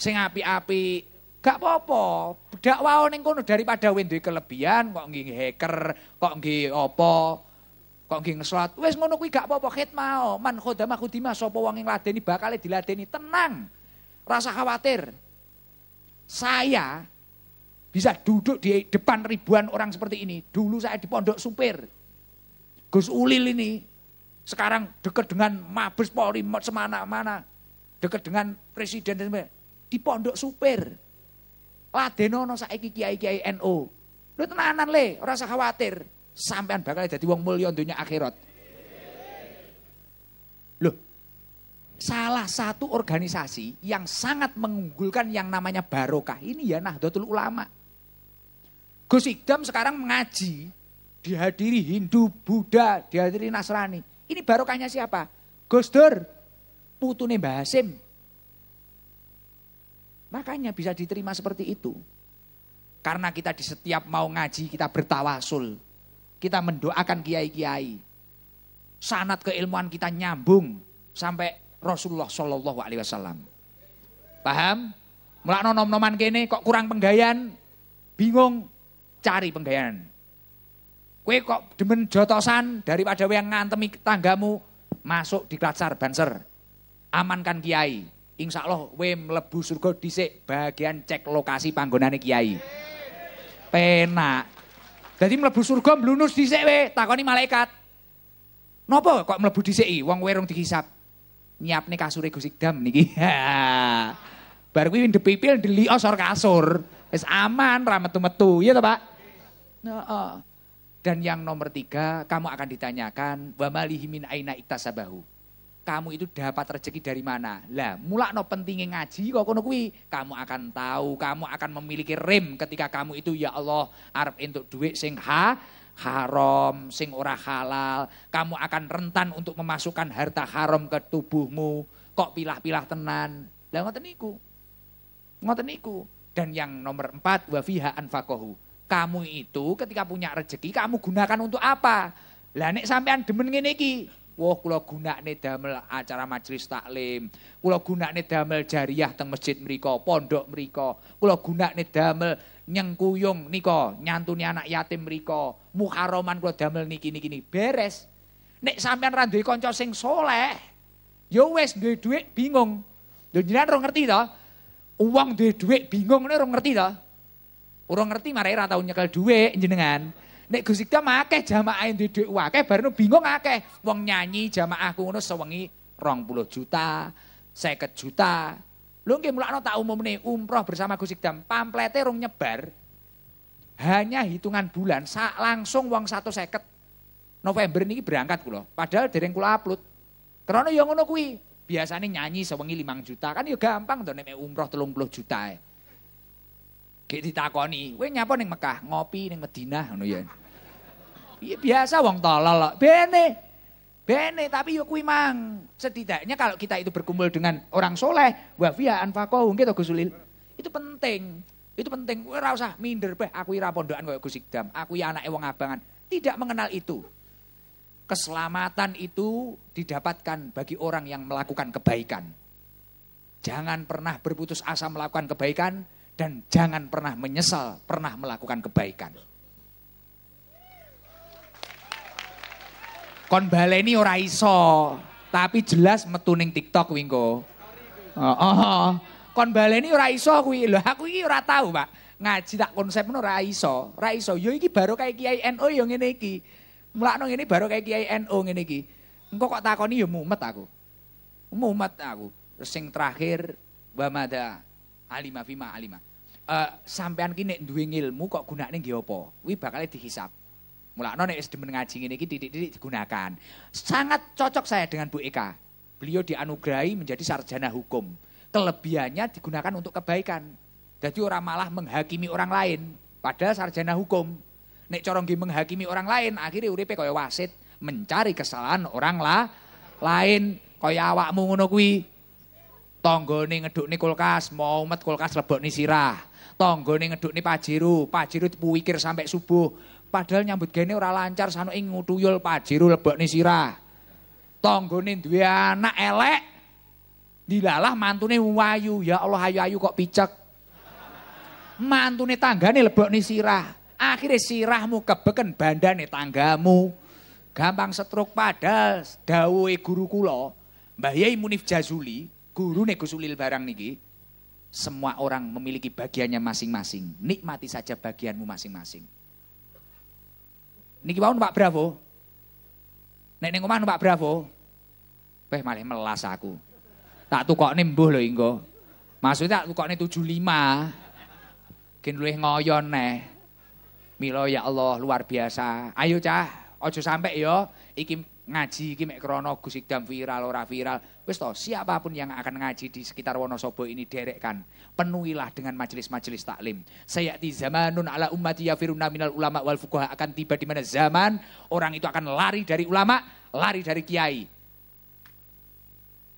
Sing api-api, gak popo, apa Bedak wau ning kono daripada windu kelebihan kok nggih hacker, kok nggih opo, kok nggih ngeslat. wes ngono kuwi gak popo apa mau. Man khodamah khudimah sopo wong yang ladeni bakal diladeni tenang. Rasa khawatir. Saya bisa duduk di depan ribuan orang seperti ini. Dulu saya di pondok supir. Gus Ulil ini sekarang dekat dengan Mabes Polri semana-mana. Dekat dengan presiden dan sebagainya. Di pondok supir. no saiki kiai-kiai NU. NO. Lu tenanan le, rasa khawatir. Sampean bakal jadi uang mulia dunia akhirat. Loh, salah satu organisasi yang sangat mengunggulkan yang namanya barokah ini ya nah Nahdlatul Ulama. Gus Iqdam sekarang mengaji, dihadiri Hindu, Buddha, dihadiri Nasrani. Ini barokahnya siapa? Gusdur putune Mbah Hasim. Makanya bisa diterima seperti itu. Karena kita di setiap mau ngaji kita bertawasul. Kita mendoakan kiai-kiai. Sanat keilmuan kita nyambung sampai Rasulullah Shallallahu Alaihi Wasallam. Paham? Melakno nom-noman kene kok kurang penggayaan, bingung cari penggayaan. Kue kok demen jotosan daripada yang ngantemi tanggamu masuk di klatsar banser. Amankan kiai. Insya Allah we melebu surga dhisik bagian cek lokasi panggonane kiai. Penak. Jadi melebu surga melunus dhisik kue takoni malaikat. Nopo kok melebu dhisik i? wong kowe rong dihisap. Nyiapne kasure Gusti Dam niki. Bar pipil di deli osor kasur. es aman ra metu ya iya Pak? uh. Dan yang nomor tiga, kamu akan ditanyakan, wa malihi aina iktasabahu. Kamu itu dapat rezeki dari mana? Lah, mulakno pentingnya ngaji kok kono kuwi. Kamu akan tahu, kamu akan memiliki rem ketika kamu itu ya Allah arep untuk duit sing ha haram, sing ora halal. Kamu akan rentan untuk memasukkan harta haram ke tubuhmu. Kok pilah-pilah tenan? Lah ngoten niku. Ngoten niku. Dan yang nomor empat, wa fiha anfaqahu kamu itu ketika punya rezeki kamu gunakan untuk apa? Lah nek sampean demen ngene iki, wah kula gunakne damel acara majelis taklim, kula gunakne damel jariah teng masjid mriko, pondok mriko, kula gunakne damel nyengkuyung niko, nyantuni anak yatim mriko, Muharoman kula damel niki-niki niki beres. Nek sampean ra duwe kanca sing soleh, ya wis duwe duit bingung. Lho jenengan ngerti ta? Uang duwe duit bingung nek ora ngerti ta? Orang ngerti marai ora tau nyekel dua, jenengan. Nek Gusti Dam akeh jamaah yang dhuwit akeh baru bingung akeh. Wong nyanyi jamaah jamaahku ngono sewengi puluh juta, seket juta. nggak mulai mulakno umum nih umroh bersama Gusti jam Pamplete rong nyebar. Hanya hitungan bulan sak langsung wong seket, November ini berangkat kulo, Padahal dari yang kulo upload. Karena yang ngono kuih. biasanya nyanyi sewangi limang juta kan ya gampang tuh nih umroh telung puluh juta. Ya. Gek ditakoni, kowe nyapa ning Mekah, ngopi ning Madinah ngono ya. Iya biasa wong tolol kok. Bene. Bene tapi yo kuwi mang. Setidaknya kalau kita itu berkumpul dengan orang soleh, wa fiya anfaqahum gitu Gusulil. Itu penting. Itu penting. Ora usah minder beh aku ira pondokan koyo Gus Ikdam. Aku ya anake wong abangan. Tidak mengenal itu. Keselamatan itu didapatkan bagi orang yang melakukan kebaikan. Jangan pernah berputus asa melakukan kebaikan dan jangan pernah menyesal pernah melakukan kebaikan. Kon baleni ora iso, tapi jelas metuning TikTok wingko. Oh, oh. Kon baleni ora iso kuwi. Lho aku iki ora tahu, Pak. Ngaji tak konsep ora iso, ora iso. Yo ya iki baru kayak Kiai NU yo ya ngene iki. Mulakno ngene baru kayak Kiai NU ngene iki. Engko kok takoni yo ya mumet aku. Mumet aku. Terus sing terakhir Bamada mada alima fima alima uh, sampean kini duwe ilmu kok gunakne nggih apa? Kuwi bakal dihisap. Mulakno nek wis demen ngaji ngene iki titik-titik digunakan. Sangat cocok saya dengan Bu Eka. Beliau dianugerahi menjadi sarjana hukum. Kelebihannya digunakan untuk kebaikan. Jadi orang malah menghakimi orang lain padahal sarjana hukum. Nek corong menghakimi orang lain akhirnya uripe kaya wasit mencari kesalahan orang lah lain kaya awakmu ngono kuwi ngeduk nih kulkas mau met kulkas nih sirah ngeduk nih Tanggane ngedukne pajiru Pajero dipuwikir sampai subuh. Padahal nyambut gini ora lancar Pak ngutuyul lebak nih sirah. Tanggane dua anak elek. Dilalah mantune wayu, ya Allah ayu-ayu kok picek. Mantune tanggane nih sirah. Akhirnya sirahmu kebeken nih tanggamu. Gampang setruk padahal Gawe guru kulo, Mbah Yai Munif Jazuli, nih Gusulil barang niki. Semua orang memiliki bagiannya masing-masing. Nikmati saja bagianmu masing-masing. Niki wau Pak Bravo. Nek ning omah Pak Bravo. Wah malah melas aku. Tak tukokne mbuh lho engko. Maksudnya tak tukokne 75. Gen luwih ngoyon neh. Milo ya Allah luar biasa. Ayo cah, ojo sampai ya iki ngaji iki mek krana Gus viral ora viral. Wis siapapun yang akan ngaji di sekitar Wonosobo ini derekkan. Penuhilah dengan majelis-majelis taklim. Saya zaman zamanun ala ummati yafiruna minal ulama wal fuqaha akan tiba di mana zaman orang itu akan lari dari ulama, lari dari kiai.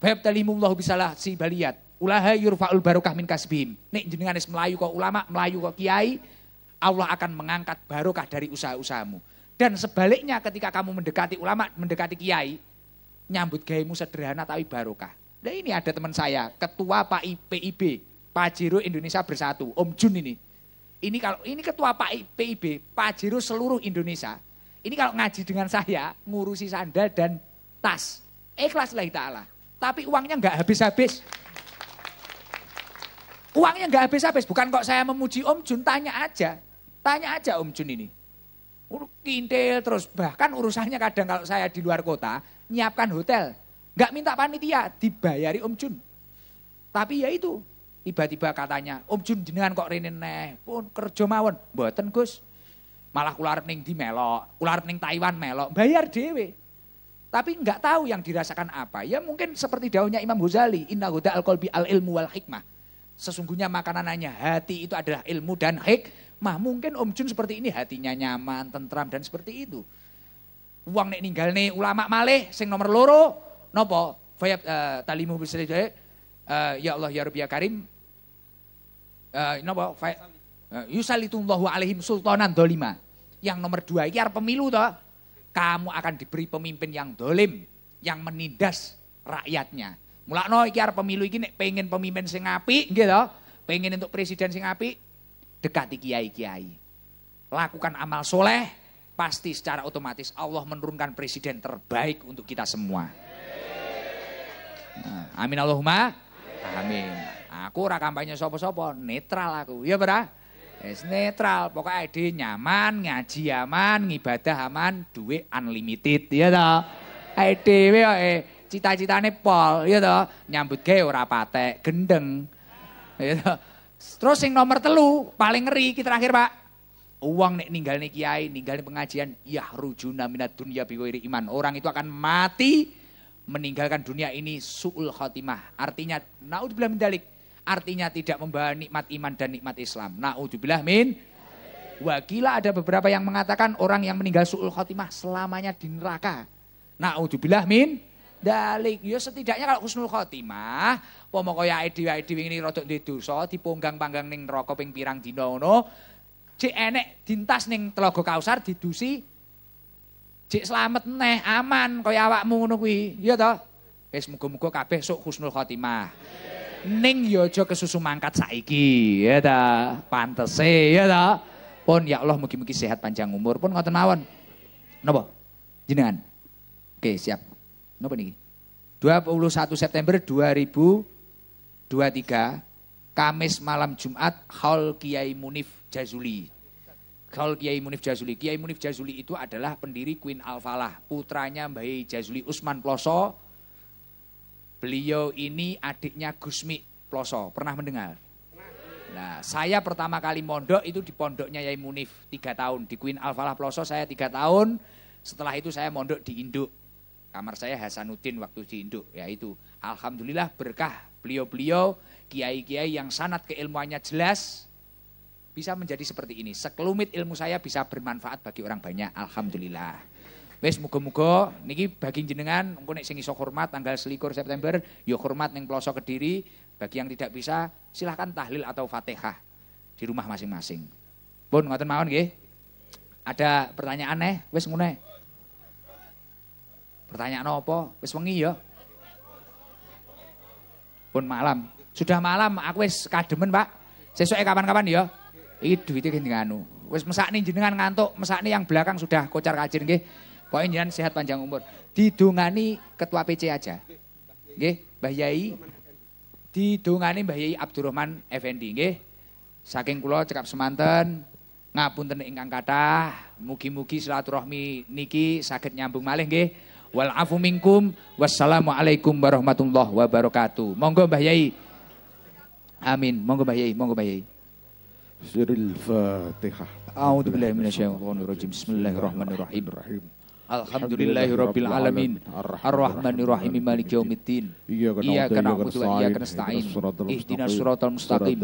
Fayabtalimullahu bisalah si baliat, Ulaha yurfa'ul barokah min kasbihim. Nek jenengan melayu kok ulama, melayu kok kiai, Allah akan mengangkat barokah dari usaha-usahamu. Dan sebaliknya ketika kamu mendekati ulama, mendekati kiai, nyambut gayamu sederhana tapi barokah. Nah ini ada teman saya, ketua Pak PIB, Pajero Indonesia Bersatu, Om Jun ini. Ini kalau ini ketua Pak PIB, Pajero seluruh Indonesia. Ini kalau ngaji dengan saya, ngurusi sandal dan tas. Ikhlas lah ta'ala. Tapi uangnya nggak habis-habis. Uangnya nggak habis-habis. Bukan kok saya memuji Om Jun, tanya aja. Tanya aja Om Jun ini kintil terus bahkan urusannya kadang kalau saya di luar kota nyiapkan hotel nggak minta panitia dibayari Om Jun tapi ya itu tiba-tiba katanya Om Jun jenengan kok rene neh pun kerja mawon mboten Gus malah ular ning di melok ular ning Taiwan melok bayar dewe tapi nggak tahu yang dirasakan apa ya mungkin seperti daunnya Imam Ghazali inna huda al kolbi al ilmu wal hikmah sesungguhnya makanannya hati itu adalah ilmu dan hik Mah mungkin Om Jun seperti ini hatinya nyaman, tentram dan seperti itu. Uang nek ninggal nih ulama malih sing nomor loro nopo fayab uh, talimu bisri uh, eh, ya Allah ya Rabbi ya Karim uh, nopo fayab uh, yusalitullahu alaihim sultanan dolima. Yang nomor dua ini pemilu toh. Kamu akan diberi pemimpin yang dolim, yang menindas rakyatnya. Mulakno iki arep pemilu ini pengen pemimpin sing apik gitu, pengen untuk presiden sing apik, dekati kiai-kiai. Lakukan amal soleh, pasti secara otomatis Allah menurunkan presiden terbaik untuk kita semua. Nah, amin Allahumma. Amin. Aku ora kampanye sopo-sopo, netral aku. Ya berah? Yes, netral, pokoknya ID nyaman, ngaji aman, ngibadah aman, duit unlimited, ya toh. ID eh cita-citane pol, ya toh. Nyambut gawe ora patek, gendeng. Ya toh. Terus yang nomor telu, paling ngeri kita terakhir pak. Uang nek ninggal nih kiai, ninggal nih pengajian, ya rujuna minat dunia biwiri iman. Orang itu akan mati meninggalkan dunia ini su'ul khotimah. Artinya, na'udzubillah min dalik. Artinya tidak membawa nikmat iman dan nikmat Islam. Na'udzubillah min. Wakila ada beberapa yang mengatakan orang yang meninggal su'ul khotimah selamanya di neraka. Na'udzubillah min dalik. Ya setidaknya kalau husnul khotimah, apa kaya dhewe dhewe ngene rada duwe dosa diponggang-panggang ning neraka ping pirang dina ngono. Cek enek dintas ning Telaga Kausar didusi cek selamat neh aman kaya awakmu ngono kuwi. Iya to? Wis muga-muga kabeh sok husnul khotimah. Ning ya aja kesusu mangkat saiki, ya ta. Pantese, ya ta. Pun ya Allah mugi-mugi sehat panjang umur pun ngoten mawon. Napa? Jenengan. Oke, siap. Napa niki? 21 September 2023 Kamis malam Jumat Hall Kiai Munif Jazuli. Hall Kiai Munif Jazuli. Kiai Munif Jazuli itu adalah pendiri Queen Al Falah, putranya Mbah Jazuli Usman Ploso. Beliau ini adiknya Gusmi Ploso. Pernah mendengar? Nah, saya pertama kali mondok itu di pondoknya Yai Munif tiga tahun di Queen Al Falah Ploso saya tiga tahun. Setelah itu saya mondok di Induk Kamar saya Hasanuddin waktu di ya itu, Alhamdulillah berkah beliau-beliau, kiai-kiai yang sanat keilmuannya jelas, bisa menjadi seperti ini. Sekelumit ilmu saya bisa bermanfaat bagi orang banyak, Alhamdulillah. Wes muga-muga niki bagi jenengan engko nek sing iso hormat tanggal selikur September yo hormat ning pelosok Kediri, bagi yang tidak bisa silahkan tahlil atau Fatihah di rumah masing-masing. Pun ngoten mawon nggih. Ada pertanyaan nih, eh? wes ngene. Pertanyaan apa? Wis wengi ya. Pun malam. Sudah malam, aku wis kademen, Pak. Sesuai kapan-kapan ya. Iki duwite kene anu. Wis mesakne jenengan ngantuk, mesakne yang belakang sudah kocar kacir nggih. Pokoke jenengan sehat panjang umur. didungani ketua PC aja. Nggih, Mbah Yai. Didongani Mbah Yai Abdurrahman Effendi nggih. Saking kula cekap semanten ngapunten ingkang kathah, mugi-mugi silaturahmi niki sakit nyambung malih nggih wal afu minkum wassalamualaikum warahmatullahi wabarakatuh monggo Mbah Yai amin monggo Mbah Yai monggo Mbah Yai Suril Fatihah A'udzu billahi minasyaitonir rajim Bismillahirrahmanirrahim Alhamdulillahirabbil alamin arrahmanir rahim maliki yaumiddin iyyaka na'budu wa iyyaka nasta'in ihdinas siratal mustaqim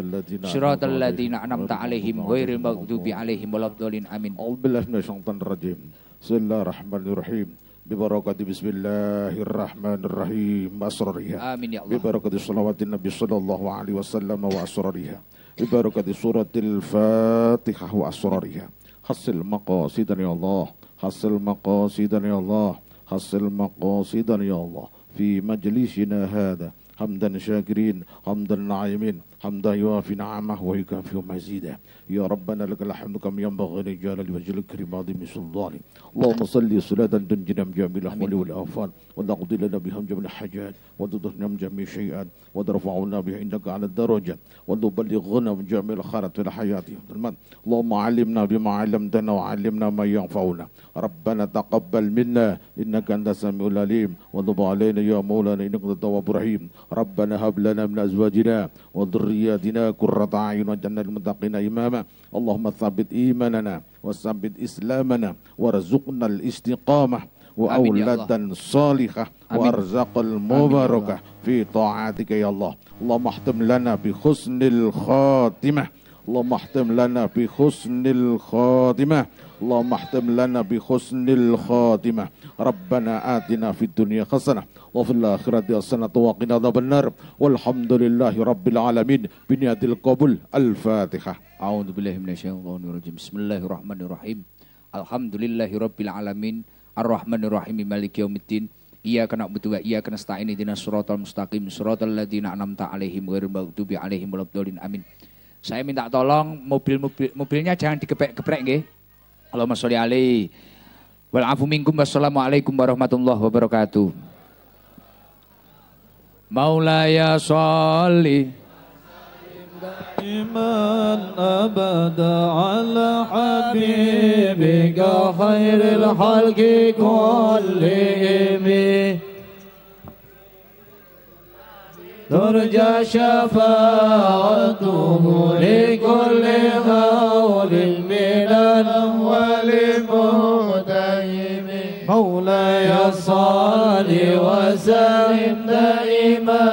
siratal ladzina an'amta alaihim ghairil maghdubi alaihim waladdallin amin A'udzu billahi minasyaitonir rajim Bismillahirrahmanirrahim ببركة بسم الله الرحمن الرحيم أسرارها آمين يا الله ببركة صلوات النبي صلى الله عليه وسلم وأسرارها ببركة سورة الفاتحة وأسرارها حصل مقاصدنا يا الله حصل مقاصدنا يا الله حصل مقاصدنا يا الله في مجلسنا هذا حمدا شاكرين حمدا نعيمين حمدا يوافي نعمه ويكافئ مزيده يا ربنا لك الحمد كم ينبغي رجال الوجه الكريم عظيم سلطان اللهم صل صلاة تنجنا من جميع الاحوال والافان وتقضي لنا بهم جميع الحاجات وتطهرنا من جميع الشيئات وترفعنا به عندك على الدرجة وتبلغنا من جميع الخيرات في الحياة اللهم علمنا بما علمتنا وعلمنا ما ينفعنا ربنا تقبل منا انك انت السميع العليم وتب علينا يا مولانا انك التواب الرحيم ربنا هب لنا من ازواجنا وضر ذرياتنا قرة أعين وجنة المتقين إماما اللهم ثبت إيماننا وثبت إسلامنا وارزقنا الاستقامة وأولادا صالحة وأرزاق المباركة في طاعتك يا الله اللهم احتم لنا بحسن الخاتمة اللهم احتم لنا بحسن الخاتمة اللهم احتم لنا بحسن الخاتمة ربنا آتنا في الدنيا حسنة وفي الآخرة حسنة وقنا عذاب النار والحمد لله رب العالمين بنية القبول الفاتحة أعوذ بالله من الشيطان الرجيم بسم الله الرحمن الرحيم الحمد لله رب العالمين الرحمن الرحيم مالك يوم الدين Iyyaka na'budu wa iyyaka nasta'in ihdinas siratal mustaqim siratal ladzina an'amta 'alaihim ghairil maghdubi 'alaihim waladdallin amin saya minta tolong mobil-mobil mobilnya jangan digeprek-geprek nggih. Allahumma sholli alaihi. Wal afu minkum wassalamualaikum warahmatullahi wabarakatuh. Maulaya sholli دائما أبدا على حبيبك خير الخلق كلهم ترجى شفاعته لكل هول من الأول مهتهم مولاي صل وسلم دائما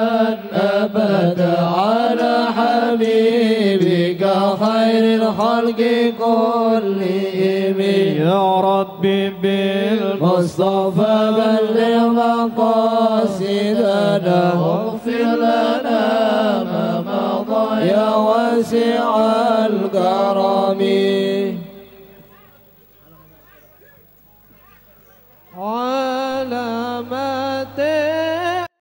أبدا على حبيبك خير الخلق كلهم يا رب بالمصطفى بلغ مقاصدنا فاغفر لنا ما مضى يا واسع الكرم